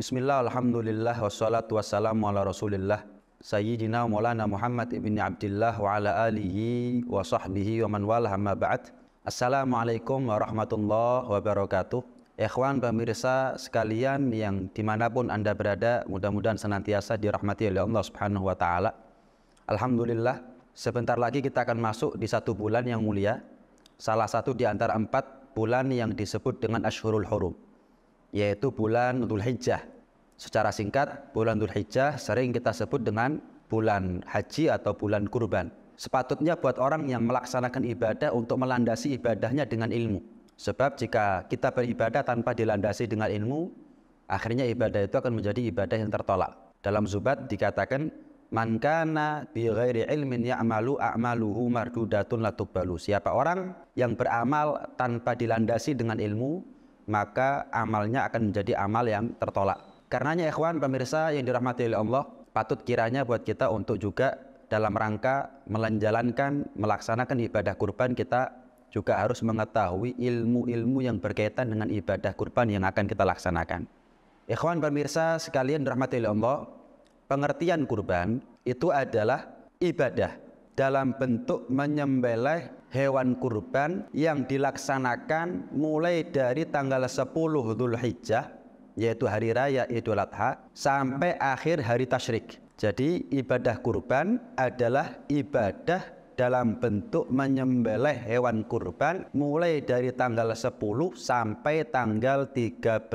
Bismillah, Alhamdulillah, wassalatu wassalamu ala rasulillah Sayyidina maulana Muhammad ibn Abdullah wa ala alihi wa sahbihi wa man wala amma ba'd Assalamualaikum warahmatullahi wabarakatuh Ikhwan pemirsa sekalian yang dimanapun anda berada mudah-mudahan senantiasa dirahmati oleh Allah subhanahu wa ta'ala Alhamdulillah sebentar lagi kita akan masuk di satu bulan yang mulia Salah satu di antara empat bulan yang disebut dengan Ashurul Hurum yaitu bulan Dhul Hijjah. Secara singkat, bulan Dhul Hijjah sering kita sebut dengan bulan haji atau bulan kurban. Sepatutnya buat orang yang melaksanakan ibadah untuk melandasi ibadahnya dengan ilmu. Sebab jika kita beribadah tanpa dilandasi dengan ilmu, akhirnya ibadah itu akan menjadi ibadah yang tertolak. Dalam zubat dikatakan, Man kana bi ghairi ilmin ya'malu a'maluhu mardudatun la Siapa orang yang beramal tanpa dilandasi dengan ilmu, maka amalnya akan menjadi amal yang tertolak. Karenanya ikhwan pemirsa yang dirahmati oleh Allah, patut kiranya buat kita untuk juga dalam rangka menjalankan, melaksanakan ibadah kurban kita juga harus mengetahui ilmu-ilmu yang berkaitan dengan ibadah kurban yang akan kita laksanakan. Ikhwan pemirsa sekalian dirahmati oleh Allah, pengertian kurban itu adalah ibadah dalam bentuk menyembelih hewan kurban yang dilaksanakan mulai dari tanggal 10 hijjah yaitu hari raya Idul Adha sampai akhir hari tasyrik. Jadi ibadah kurban adalah ibadah dalam bentuk menyembelih hewan kurban mulai dari tanggal 10 sampai tanggal 13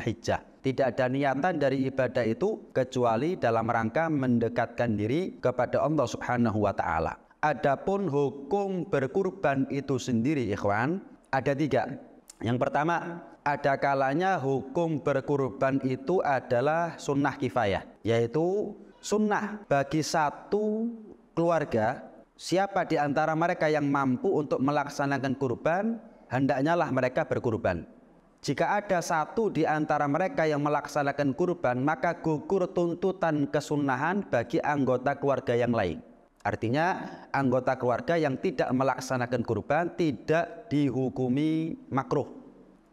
Hijjah. tidak ada niatan dari ibadah itu kecuali dalam rangka mendekatkan diri kepada Allah Subhanahu wa taala. Adapun hukum berkurban itu sendiri ikhwan, ada tiga. Yang pertama, ada kalanya hukum berkurban itu adalah sunnah kifayah, yaitu sunnah bagi satu keluarga Siapa di antara mereka yang mampu untuk melaksanakan kurban, hendaknyalah mereka berkurban. Jika ada satu di antara mereka yang melaksanakan kurban, maka gugur tuntutan kesunahan bagi anggota keluarga yang lain. Artinya, anggota keluarga yang tidak melaksanakan kurban tidak dihukumi makruh.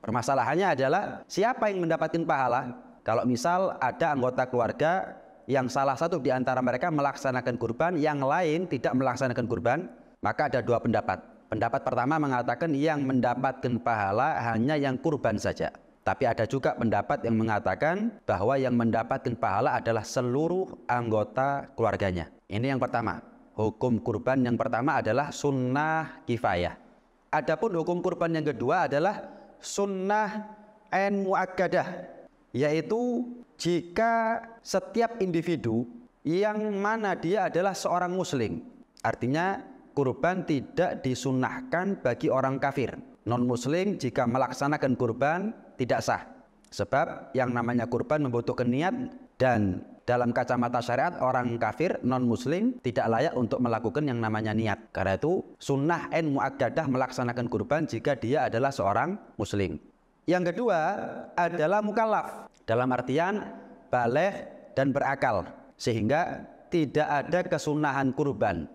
Permasalahannya adalah siapa yang mendapatkan pahala? Kalau misal ada anggota keluarga yang salah satu di antara mereka melaksanakan kurban, yang lain tidak melaksanakan kurban, maka ada dua pendapat. Pendapat pertama mengatakan yang mendapatkan pahala hanya yang kurban saja. Tapi ada juga pendapat yang mengatakan bahwa yang mendapatkan pahala adalah seluruh anggota keluarganya. Ini yang pertama. Hukum kurban yang pertama adalah sunnah kifayah. Adapun hukum kurban yang kedua adalah sunnah en muakkadah yaitu jika setiap individu yang mana dia adalah seorang muslim artinya kurban tidak disunahkan bagi orang kafir non muslim jika melaksanakan kurban tidak sah sebab yang namanya kurban membutuhkan niat dan dalam kacamata syariat orang kafir non muslim tidak layak untuk melakukan yang namanya niat karena itu sunnah en muakdadah melaksanakan kurban jika dia adalah seorang muslim yang kedua adalah mukallaf dalam artian baleh dan berakal sehingga tidak ada kesunahan kurban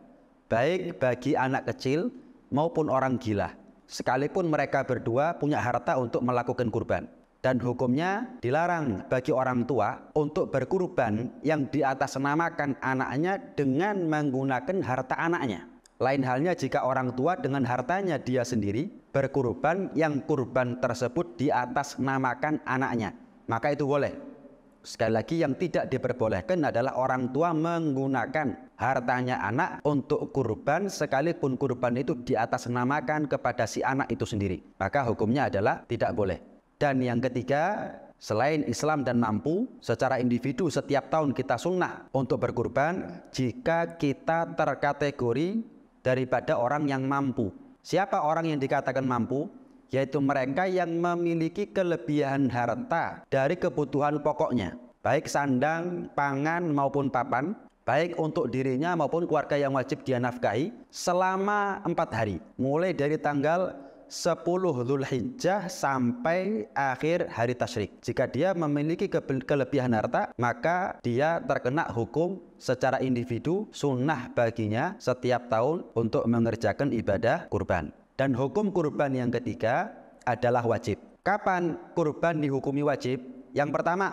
baik bagi anak kecil maupun orang gila sekalipun mereka berdua punya harta untuk melakukan kurban dan hukumnya dilarang bagi orang tua untuk berkurban yang diatasnamakan anaknya dengan menggunakan harta anaknya lain halnya jika orang tua dengan hartanya dia sendiri berkurban yang kurban tersebut di atas namakan anaknya, maka itu boleh. Sekali lagi yang tidak diperbolehkan adalah orang tua menggunakan hartanya anak untuk kurban sekalipun kurban itu di atas namakan kepada si anak itu sendiri. Maka hukumnya adalah tidak boleh. Dan yang ketiga, Selain Islam dan mampu, secara individu setiap tahun kita sunnah untuk berkurban jika kita terkategori daripada orang yang mampu. Siapa orang yang dikatakan mampu? Yaitu mereka yang memiliki kelebihan harta dari kebutuhan pokoknya, baik sandang, pangan, maupun papan, baik untuk dirinya maupun keluarga yang wajib dia nafkahi selama empat hari, mulai dari tanggal 10 Zulhijjah sampai akhir hari tasyrik. Jika dia memiliki kelebihan harta, maka dia terkena hukum secara individu sunnah baginya setiap tahun untuk mengerjakan ibadah kurban. Dan hukum kurban yang ketiga adalah wajib. Kapan kurban dihukumi wajib? Yang pertama,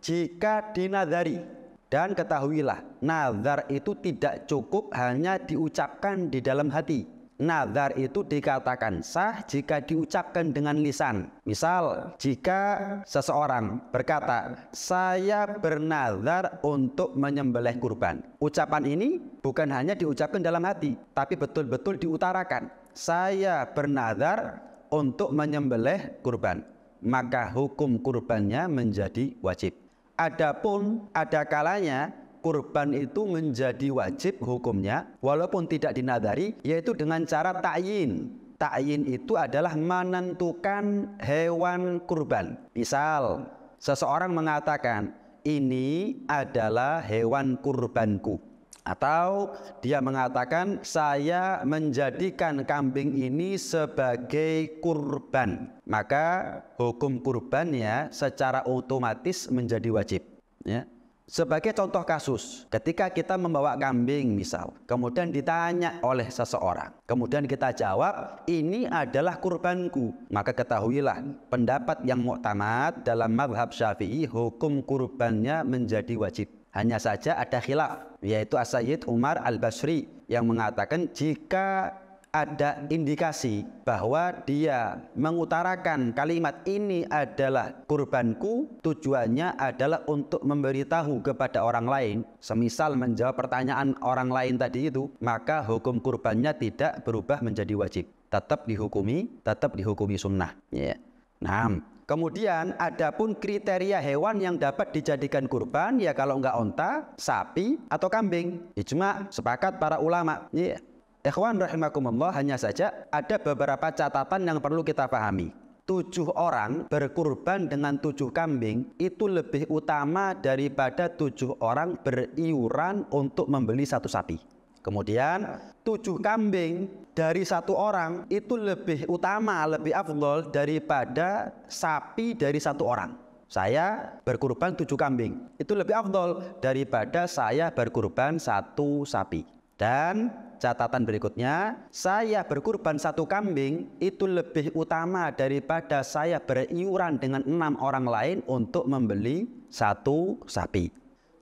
jika dinadari dan ketahuilah, nazar itu tidak cukup hanya diucapkan di dalam hati Nazar itu dikatakan sah jika diucapkan dengan lisan. Misal, jika seseorang berkata, "Saya bernazar untuk menyembelih kurban." Ucapan ini bukan hanya diucapkan dalam hati, tapi betul-betul diutarakan. "Saya bernazar untuk menyembelih kurban." Maka hukum kurbannya menjadi wajib. Adapun ada kalanya kurban itu menjadi wajib hukumnya walaupun tidak dinadari yaitu dengan cara takyin. Takyin itu adalah menentukan hewan kurban. Misal, seseorang mengatakan, ini adalah hewan kurbanku. Atau dia mengatakan, saya menjadikan kambing ini sebagai kurban. Maka hukum kurbannya secara otomatis menjadi wajib. Ya, sebagai contoh kasus, ketika kita membawa kambing misal, kemudian ditanya oleh seseorang, kemudian kita jawab, ini adalah kurbanku. Maka ketahuilah, pendapat yang muktamad dalam madhab syafi'i, hukum kurbannya menjadi wajib. Hanya saja ada khilaf, yaitu Asyid Umar Al-Basri yang mengatakan jika ada indikasi bahwa dia mengutarakan kalimat ini adalah kurbanku tujuannya adalah untuk memberitahu kepada orang lain semisal menjawab pertanyaan orang lain tadi itu maka hukum kurbannya tidak berubah menjadi wajib tetap dihukumi tetap dihukumi sunnah ya yeah. nah Kemudian adapun kriteria hewan yang dapat dijadikan kurban ya kalau nggak onta, sapi atau kambing. Ijma sepakat para ulama. Yeah. Ikhwan rahimakumullah hanya saja ada beberapa catatan yang perlu kita pahami. Tujuh orang berkurban dengan tujuh kambing itu lebih utama daripada tujuh orang beriuran untuk membeli satu sapi. Kemudian tujuh kambing dari satu orang itu lebih utama, lebih afdol daripada sapi dari satu orang. Saya berkurban tujuh kambing. Itu lebih afdol daripada saya berkurban satu sapi. Dan catatan berikutnya, saya berkurban satu kambing itu lebih utama daripada saya beriuran dengan enam orang lain untuk membeli satu sapi.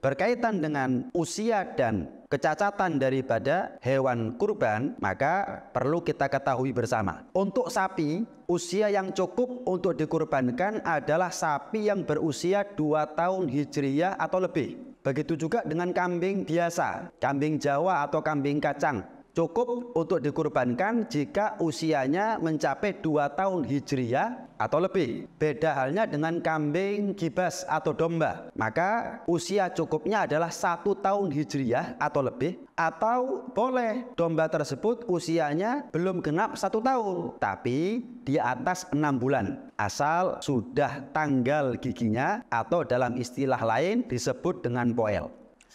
Berkaitan dengan usia dan kecacatan daripada hewan kurban, maka perlu kita ketahui bersama. Untuk sapi, usia yang cukup untuk dikurbankan adalah sapi yang berusia 2 tahun hijriyah atau lebih. Begitu juga dengan kambing biasa, kambing Jawa atau kambing kacang cukup untuk dikurbankan jika usianya mencapai 2 tahun hijriah atau lebih. Beda halnya dengan kambing, kibas, atau domba. Maka usia cukupnya adalah satu tahun hijriah atau lebih. Atau boleh domba tersebut usianya belum genap satu tahun, tapi di atas enam bulan. Asal sudah tanggal giginya atau dalam istilah lain disebut dengan poel.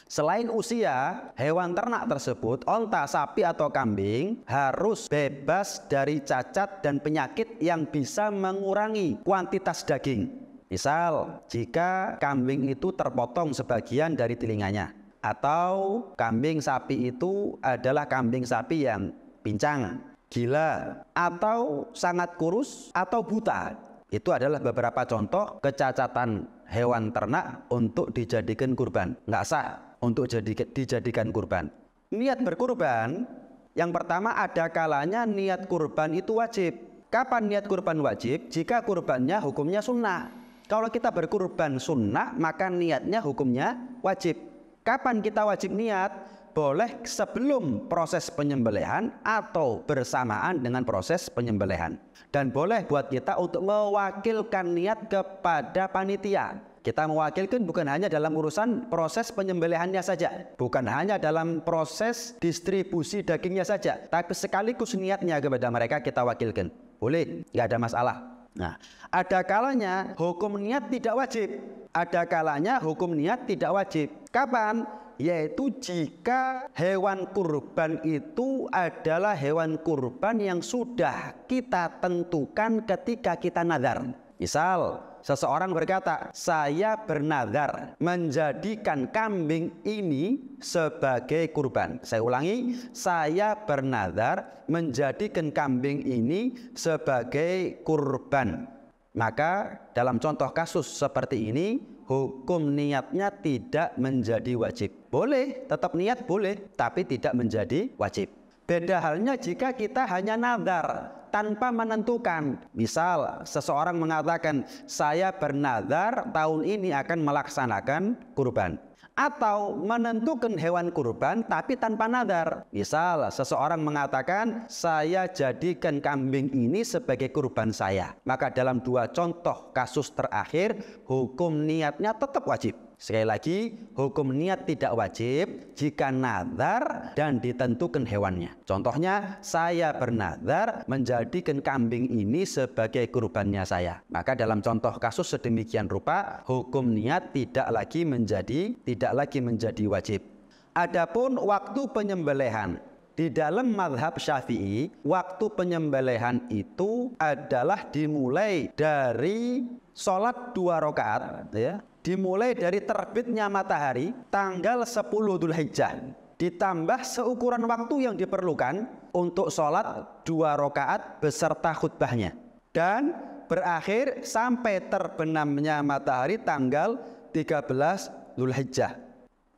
Selain usia, hewan ternak tersebut, onta, sapi, atau kambing, harus bebas dari cacat dan penyakit yang bisa mengurangi kuantitas daging. Misal, jika kambing itu terpotong sebagian dari telinganya, atau kambing sapi itu adalah kambing sapi yang pincang, gila, atau sangat kurus, atau buta. Itu adalah beberapa contoh kecacatan hewan ternak untuk dijadikan kurban. Nggak sah untuk jadi, dijadikan kurban. Niat berkurban, yang pertama ada kalanya niat kurban itu wajib. Kapan niat kurban wajib? Jika kurbannya hukumnya sunnah. Kalau kita berkurban sunnah, maka niatnya hukumnya wajib. Kapan kita wajib niat? Boleh sebelum proses penyembelihan atau bersamaan dengan proses penyembelihan. Dan boleh buat kita untuk mewakilkan niat kepada panitia kita mewakilkan bukan hanya dalam urusan proses penyembelihannya saja, bukan hanya dalam proses distribusi dagingnya saja, tapi sekaligus niatnya kepada mereka kita wakilkan. Boleh, nggak ada masalah. Nah, ada kalanya hukum niat tidak wajib. Ada kalanya hukum niat tidak wajib. Kapan? yaitu jika hewan kurban itu adalah hewan kurban yang sudah kita tentukan ketika kita nazar. Misal, seseorang berkata, saya bernadar menjadikan kambing ini sebagai kurban. Saya ulangi, saya bernadar menjadikan kambing ini sebagai kurban. Maka dalam contoh kasus seperti ini, hukum niatnya tidak menjadi wajib. Boleh, tetap niat boleh, tapi tidak menjadi wajib. Beda halnya jika kita hanya nadar tanpa menentukan. Misal seseorang mengatakan saya bernadar tahun ini akan melaksanakan kurban atau menentukan hewan kurban tapi tanpa nadar. Misal seseorang mengatakan saya jadikan kambing ini sebagai kurban saya. Maka dalam dua contoh kasus terakhir hukum niatnya tetap wajib. Sekali lagi, hukum niat tidak wajib jika nazar dan ditentukan hewannya. Contohnya, saya bernazar menjadikan kambing ini sebagai kurbannya saya. Maka dalam contoh kasus sedemikian rupa, hukum niat tidak lagi menjadi tidak lagi menjadi wajib. Adapun waktu penyembelihan di dalam madhab syafi'i, waktu penyembelihan itu adalah dimulai dari sholat dua rakaat, ya, dimulai dari terbitnya matahari tanggal 10 Hijjah ditambah seukuran waktu yang diperlukan untuk sholat dua rakaat beserta khutbahnya dan berakhir sampai terbenamnya matahari tanggal 13 Hijjah.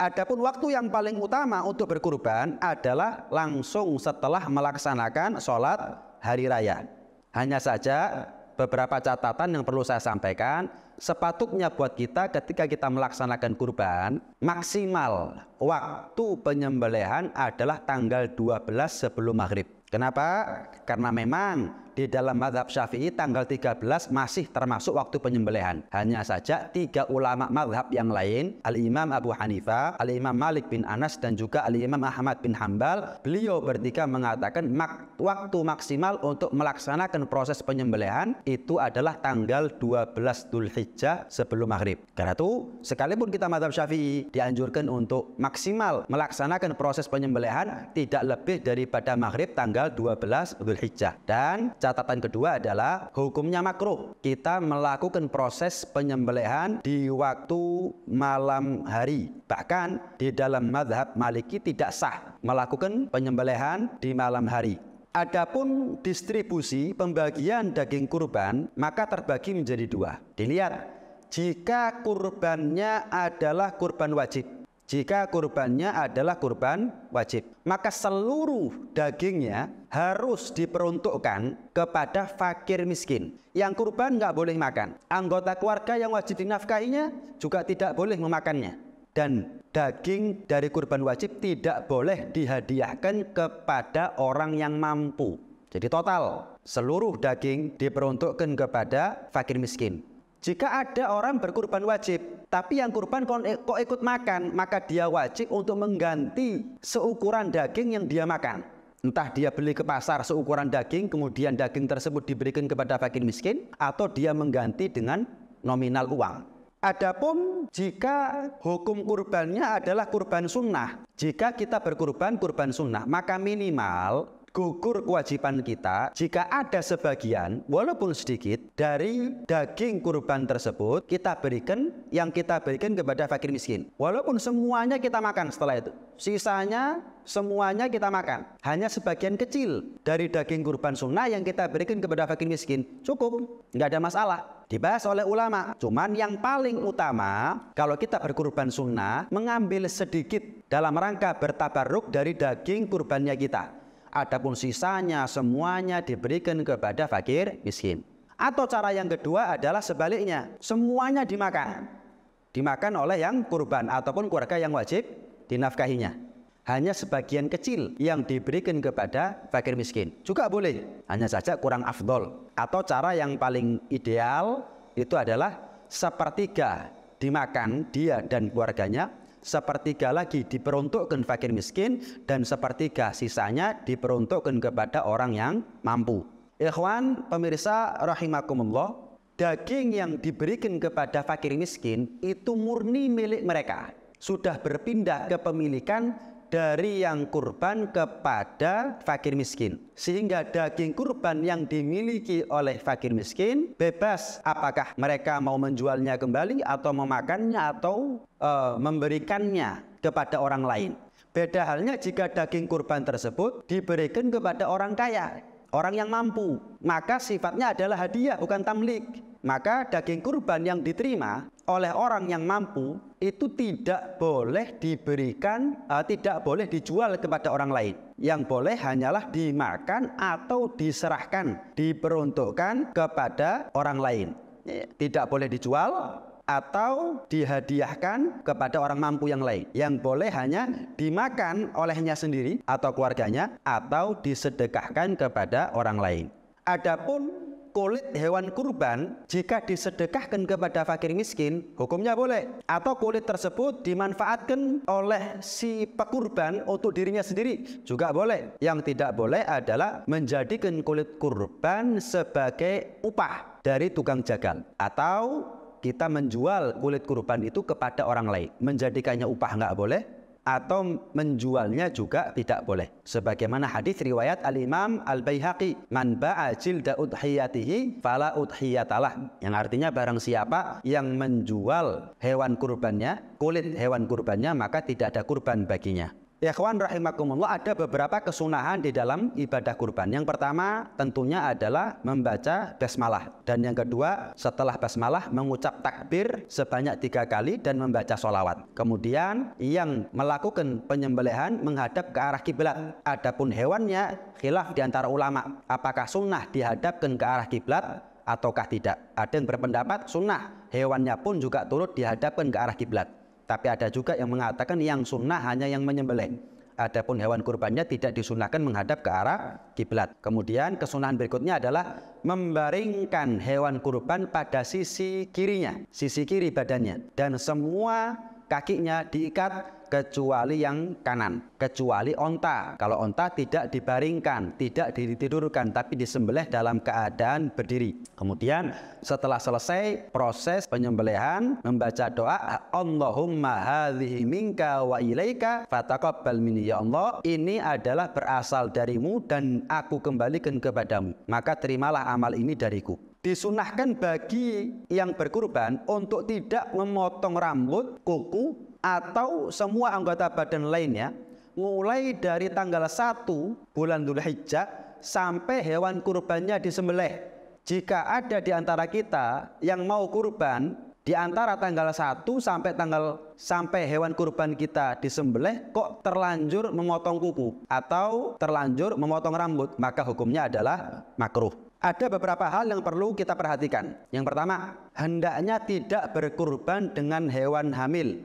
Adapun waktu yang paling utama untuk berkurban adalah langsung setelah melaksanakan sholat hari raya. Hanya saja beberapa catatan yang perlu saya sampaikan. Sepatutnya buat kita ketika kita melaksanakan kurban, maksimal waktu penyembelihan adalah tanggal 12 sebelum maghrib. Kenapa? Karena memang di dalam madhab syafi'i tanggal 13 masih termasuk waktu penyembelihan. Hanya saja tiga ulama madhab yang lain, Al-Imam Abu Hanifah, Al-Imam Malik bin Anas, dan juga Al-Imam Ahmad bin Hambal, beliau bertiga mengatakan mak waktu maksimal untuk melaksanakan proses penyembelihan itu adalah tanggal 12 Dhul Hijjah sebelum maghrib. Karena itu, sekalipun kita madhab syafi'i dianjurkan untuk maksimal melaksanakan proses penyembelihan tidak lebih daripada maghrib tanggal 12 Dhul Hijjah. Dan Catatan kedua adalah hukumnya makruh. Kita melakukan proses penyembelihan di waktu malam hari. Bahkan di dalam madhab Maliki tidak sah melakukan penyembelihan di malam hari. Adapun distribusi pembagian daging kurban maka terbagi menjadi dua. Dilihat, jika kurbannya adalah kurban wajib jika kurbannya adalah kurban wajib. Maka seluruh dagingnya harus diperuntukkan kepada fakir miskin. Yang kurban nggak boleh makan. Anggota keluarga yang wajib dinafkahinya juga tidak boleh memakannya. Dan daging dari kurban wajib tidak boleh dihadiahkan kepada orang yang mampu. Jadi total seluruh daging diperuntukkan kepada fakir miskin. Jika ada orang berkurban wajib, tapi yang kurban eh, kok ikut makan, maka dia wajib untuk mengganti seukuran daging yang dia makan. Entah dia beli ke pasar seukuran daging, kemudian daging tersebut diberikan kepada fakir miskin, atau dia mengganti dengan nominal uang. Adapun jika hukum kurbannya adalah kurban sunnah, jika kita berkurban kurban sunnah, maka minimal gugur kewajiban kita jika ada sebagian walaupun sedikit dari daging kurban tersebut kita berikan yang kita berikan kepada fakir miskin walaupun semuanya kita makan setelah itu sisanya semuanya kita makan hanya sebagian kecil dari daging kurban sunnah yang kita berikan kepada fakir miskin cukup nggak ada masalah dibahas oleh ulama cuman yang paling utama kalau kita berkurban sunnah mengambil sedikit dalam rangka bertabaruk dari daging kurbannya kita adapun sisanya semuanya diberikan kepada fakir miskin. Atau cara yang kedua adalah sebaliknya, semuanya dimakan. Dimakan oleh yang kurban ataupun keluarga yang wajib dinafkahinya. Hanya sebagian kecil yang diberikan kepada fakir miskin. Juga boleh, hanya saja kurang afdol. Atau cara yang paling ideal itu adalah sepertiga dimakan dia dan keluarganya sepertiga lagi diperuntukkan fakir miskin dan sepertiga sisanya diperuntukkan kepada orang yang mampu. Ikhwan, pemirsa rahimakumullah, daging yang diberikan kepada fakir miskin itu murni milik mereka, sudah berpindah ke pemilikan dari yang kurban kepada fakir miskin. Sehingga daging kurban yang dimiliki oleh fakir miskin bebas apakah mereka mau menjualnya kembali atau memakannya atau uh, memberikannya kepada orang lain. Beda halnya jika daging kurban tersebut diberikan kepada orang kaya, orang yang mampu, maka sifatnya adalah hadiah bukan tamlik. Maka daging kurban yang diterima oleh orang yang mampu itu tidak boleh diberikan, uh, tidak boleh dijual kepada orang lain. Yang boleh hanyalah dimakan atau diserahkan, diperuntukkan kepada orang lain. Eh, tidak boleh dijual atau dihadiahkan kepada orang mampu yang lain. Yang boleh hanya dimakan olehnya sendiri atau keluarganya atau disedekahkan kepada orang lain. Adapun kulit hewan kurban jika disedekahkan kepada fakir miskin, hukumnya boleh. Atau kulit tersebut dimanfaatkan oleh si pekurban untuk dirinya sendiri, juga boleh. Yang tidak boleh adalah menjadikan kulit kurban sebagai upah dari tukang jagal atau kita menjual kulit kurban itu kepada orang lain menjadikannya upah nggak boleh atau menjualnya juga tidak boleh. Sebagaimana hadis riwayat Al-Imam Al-Baihaqi, "Man ba'a jilda udhiyatihi fala udhiyatalah." Yang artinya barang siapa yang menjual hewan kurbannya, kulit hewan kurbannya maka tidak ada kurban baginya. Ya kawan rahimakumullah ada beberapa kesunahan di dalam ibadah kurban. Yang pertama tentunya adalah membaca basmalah dan yang kedua setelah basmalah mengucap takbir sebanyak tiga kali dan membaca solawat. Kemudian yang melakukan penyembelihan menghadap ke arah kiblat. Adapun hewannya khilaf di antara ulama apakah sunnah dihadapkan ke arah kiblat ataukah tidak. Ada yang berpendapat sunnah hewannya pun juga turut dihadapkan ke arah kiblat. Tapi ada juga yang mengatakan yang sunnah hanya yang menyembelih. Adapun hewan kurbannya tidak disunahkan menghadap ke arah kiblat. Kemudian kesunahan berikutnya adalah membaringkan hewan kurban pada sisi kirinya, sisi kiri badannya. Dan semua kakinya diikat kecuali yang kanan, kecuali onta. Kalau onta tidak dibaringkan, tidak ditidurkan, tapi disembelih dalam keadaan berdiri. Kemudian setelah selesai proses penyembelihan, membaca doa Allahumma hadhihi minka wa ilaika fataqabbal minni ya Allah. Ini adalah berasal darimu dan aku kembalikan kepadamu. Maka terimalah amal ini dariku disunahkan bagi yang berkurban untuk tidak memotong rambut, kuku, atau semua anggota badan lainnya mulai dari tanggal 1 bulan Dhul Hijjah sampai hewan kurbannya disembelih. Jika ada di antara kita yang mau kurban di antara tanggal 1 sampai tanggal sampai hewan kurban kita disembelih kok terlanjur memotong kuku atau terlanjur memotong rambut maka hukumnya adalah makruh ada beberapa hal yang perlu kita perhatikan. Yang pertama, hendaknya tidak berkurban dengan hewan hamil.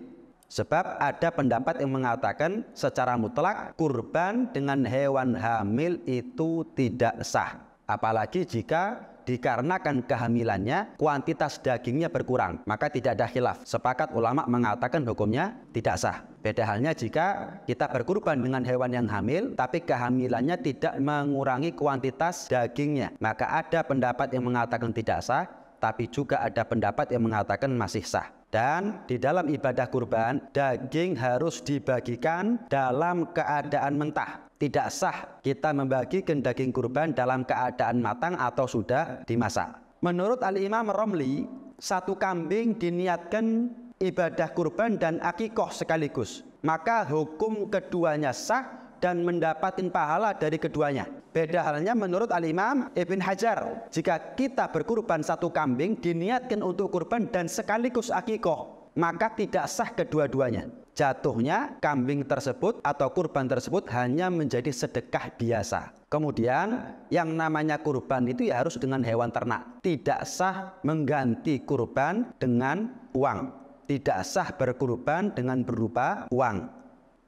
Sebab ada pendapat yang mengatakan secara mutlak kurban dengan hewan hamil itu tidak sah. Apalagi jika dikarenakan kehamilannya kuantitas dagingnya berkurang, maka tidak ada khilaf. Sepakat ulama mengatakan hukumnya tidak sah. Beda halnya jika kita berkurban dengan hewan yang hamil, tapi kehamilannya tidak mengurangi kuantitas dagingnya. Maka ada pendapat yang mengatakan tidak sah, tapi juga ada pendapat yang mengatakan masih sah. Dan di dalam ibadah kurban, daging harus dibagikan dalam keadaan mentah tidak sah kita membagikan daging kurban dalam keadaan matang atau sudah dimasak. Menurut Al-Imam Romli, satu kambing diniatkan ibadah kurban dan akikoh sekaligus. Maka hukum keduanya sah dan mendapatkan pahala dari keduanya. Beda halnya menurut Al-Imam Ibn Hajar. Jika kita berkurban satu kambing diniatkan untuk kurban dan sekaligus akikoh, maka tidak sah kedua-duanya jatuhnya kambing tersebut atau kurban tersebut hanya menjadi sedekah biasa. Kemudian yang namanya kurban itu ya harus dengan hewan ternak. Tidak sah mengganti kurban dengan uang. Tidak sah berkurban dengan berupa uang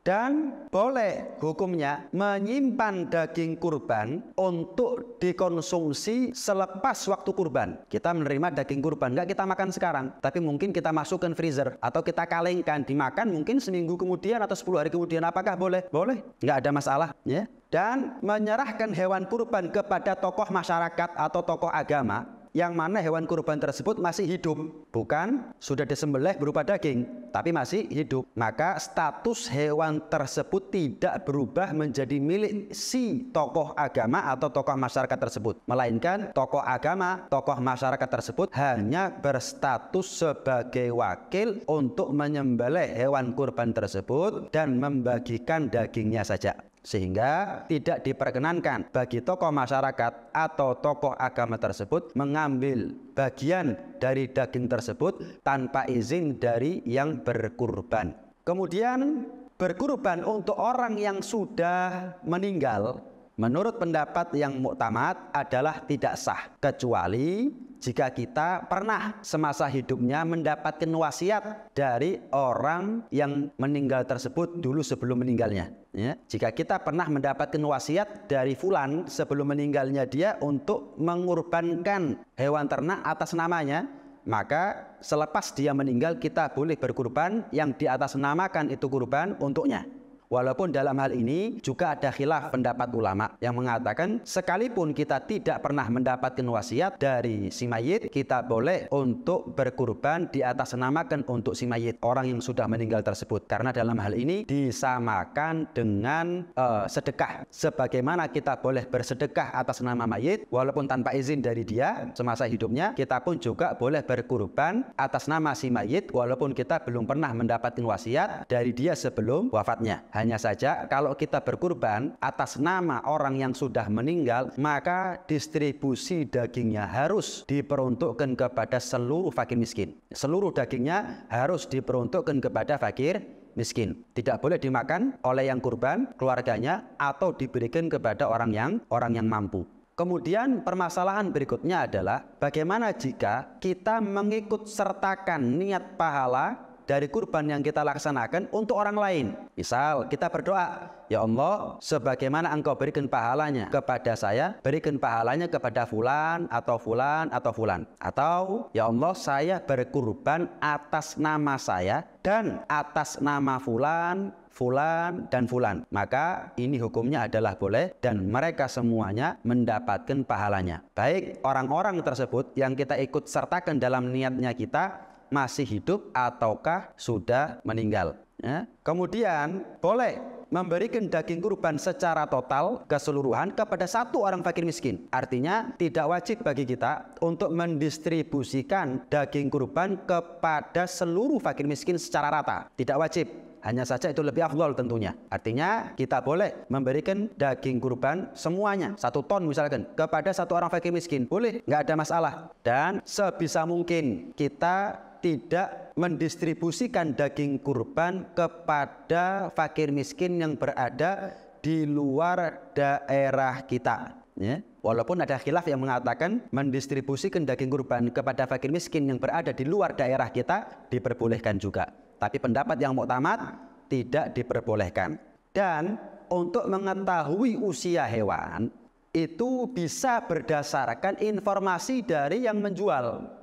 dan boleh hukumnya menyimpan daging kurban untuk dikonsumsi selepas waktu kurban. Kita menerima daging kurban, nggak kita makan sekarang, tapi mungkin kita masukkan freezer atau kita kalengkan, dimakan mungkin seminggu kemudian atau 10 hari kemudian. Apakah boleh? Boleh, nggak ada masalah ya. Dan menyerahkan hewan kurban kepada tokoh masyarakat atau tokoh agama yang mana hewan kurban tersebut masih hidup, bukan sudah disembelih berupa daging, tapi masih hidup. Maka status hewan tersebut tidak berubah menjadi milik si tokoh agama atau tokoh masyarakat tersebut, melainkan tokoh agama, tokoh masyarakat tersebut hanya berstatus sebagai wakil untuk menyembelih hewan kurban tersebut dan membagikan dagingnya saja sehingga tidak diperkenankan bagi tokoh masyarakat atau tokoh agama tersebut mengambil bagian dari daging tersebut tanpa izin dari yang berkurban. Kemudian berkurban untuk orang yang sudah meninggal menurut pendapat yang muktamad adalah tidak sah kecuali jika kita pernah semasa hidupnya mendapatkan wasiat dari orang yang meninggal tersebut dulu sebelum meninggalnya. Ya, jika kita pernah mendapatkan wasiat dari Fulan sebelum meninggalnya dia untuk mengorbankan hewan ternak atas namanya, maka selepas dia meninggal kita boleh berkurban yang di atas namakan itu kurban untuknya. Walaupun dalam hal ini juga ada khilaf pendapat ulama yang mengatakan sekalipun kita tidak pernah mendapatkan wasiat dari si mayit, kita boleh untuk berkurban di atas namakan untuk si mayit orang yang sudah meninggal tersebut. Karena dalam hal ini disamakan dengan uh, sedekah. Sebagaimana kita boleh bersedekah atas nama mayit walaupun tanpa izin dari dia semasa hidupnya, kita pun juga boleh berkurban atas nama si mayit walaupun kita belum pernah mendapatkan wasiat dari dia sebelum wafatnya hanya saja kalau kita berkurban atas nama orang yang sudah meninggal, maka distribusi dagingnya harus diperuntukkan kepada seluruh fakir miskin. Seluruh dagingnya harus diperuntukkan kepada fakir miskin. Tidak boleh dimakan oleh yang kurban, keluarganya, atau diberikan kepada orang yang orang yang mampu. Kemudian permasalahan berikutnya adalah bagaimana jika kita mengikut sertakan niat pahala dari kurban yang kita laksanakan untuk orang lain. Misal kita berdoa, Ya Allah, sebagaimana engkau berikan pahalanya kepada saya, berikan pahalanya kepada fulan atau fulan atau fulan. Atau, Ya Allah, saya berkurban atas nama saya dan atas nama fulan fulan dan fulan maka ini hukumnya adalah boleh dan mereka semuanya mendapatkan pahalanya baik orang-orang tersebut yang kita ikut sertakan dalam niatnya kita masih hidup ataukah sudah meninggal. Ya. Kemudian boleh memberikan daging kurban secara total keseluruhan kepada satu orang fakir miskin. Artinya tidak wajib bagi kita untuk mendistribusikan daging kurban kepada seluruh fakir miskin secara rata. Tidak wajib. Hanya saja itu lebih afdol tentunya. Artinya kita boleh memberikan daging kurban semuanya, satu ton misalkan, kepada satu orang fakir miskin. Boleh, nggak ada masalah. Dan sebisa mungkin kita tidak mendistribusikan daging kurban kepada fakir miskin yang berada di luar daerah kita. Ya. Walaupun ada khilaf yang mengatakan mendistribusikan daging kurban kepada fakir miskin yang berada di luar daerah kita diperbolehkan juga. Tapi pendapat yang muktamad tidak diperbolehkan. Dan untuk mengetahui usia hewan itu bisa berdasarkan informasi dari yang menjual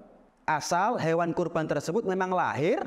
asal hewan kurban tersebut memang lahir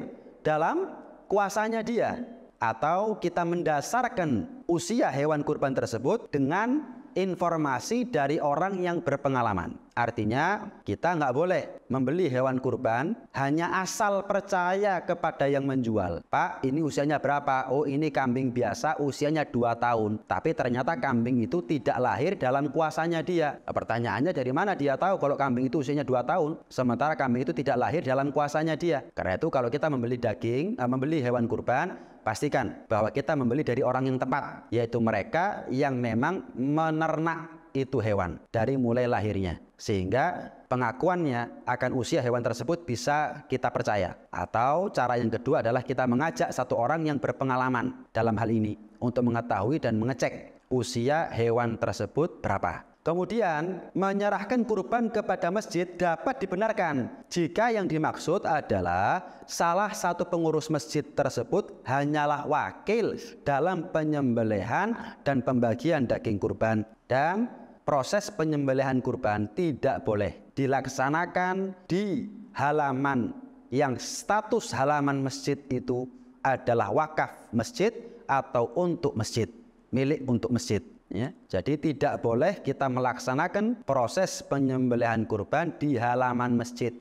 dalam kuasanya dia atau kita mendasarkan usia hewan kurban tersebut dengan informasi dari orang yang berpengalaman. Artinya, kita nggak boleh membeli hewan kurban hanya asal percaya kepada yang menjual. Pak, ini usianya berapa? Oh, ini kambing biasa usianya 2 tahun. Tapi ternyata kambing itu tidak lahir dalam kuasanya dia. Nah, pertanyaannya dari mana dia tahu kalau kambing itu usianya 2 tahun, sementara kambing itu tidak lahir dalam kuasanya dia. Karena itu kalau kita membeli daging, eh, membeli hewan kurban, pastikan bahwa kita membeli dari orang yang tepat, yaitu mereka yang memang menernak itu hewan dari mulai lahirnya. Sehingga pengakuannya akan usia hewan tersebut bisa kita percaya. Atau cara yang kedua adalah kita mengajak satu orang yang berpengalaman dalam hal ini untuk mengetahui dan mengecek usia hewan tersebut berapa. Kemudian menyerahkan kurban kepada masjid dapat dibenarkan jika yang dimaksud adalah salah satu pengurus masjid tersebut hanyalah wakil dalam penyembelihan dan pembagian daging kurban dan proses penyembelihan kurban tidak boleh dilaksanakan di halaman yang status halaman masjid itu adalah wakaf masjid atau untuk masjid, milik untuk masjid. Ya, jadi tidak boleh kita melaksanakan proses penyembelihan kurban di halaman masjid.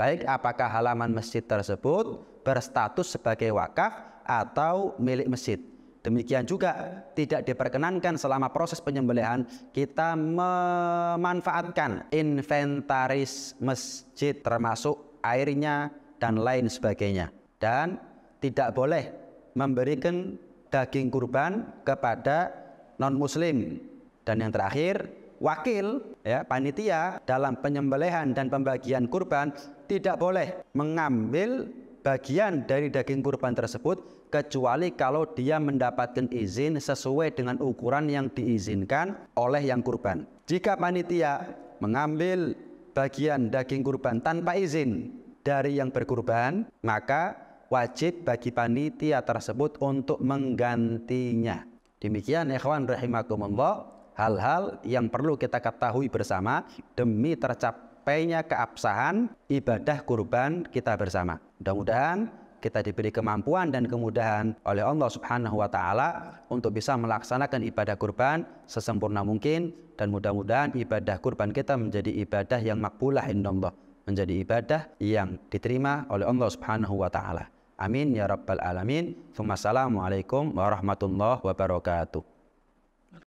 Baik ya. apakah halaman masjid tersebut berstatus sebagai wakaf atau milik masjid. Demikian juga ya. tidak diperkenankan selama proses penyembelihan kita memanfaatkan inventaris masjid termasuk airnya dan lain sebagainya. Dan tidak boleh memberikan daging kurban kepada non muslim dan yang terakhir wakil ya panitia dalam penyembelihan dan pembagian kurban tidak boleh mengambil bagian dari daging kurban tersebut kecuali kalau dia mendapatkan izin sesuai dengan ukuran yang diizinkan oleh yang kurban. Jika panitia mengambil bagian daging kurban tanpa izin dari yang berkurban, maka wajib bagi panitia tersebut untuk menggantinya. Demikian ikhwan rahimakumullah hal-hal yang perlu kita ketahui bersama demi tercapainya keabsahan ibadah kurban kita bersama. Mudah-mudahan kita diberi kemampuan dan kemudahan oleh Allah Subhanahu wa taala untuk bisa melaksanakan ibadah kurban sesempurna mungkin dan mudah-mudahan ibadah kurban kita menjadi ibadah yang makbulah indallah, menjadi ibadah yang diterima oleh Allah Subhanahu wa taala. Amin ya rabbal alamin. Assalamualaikum warahmatullahi wabarakatuh.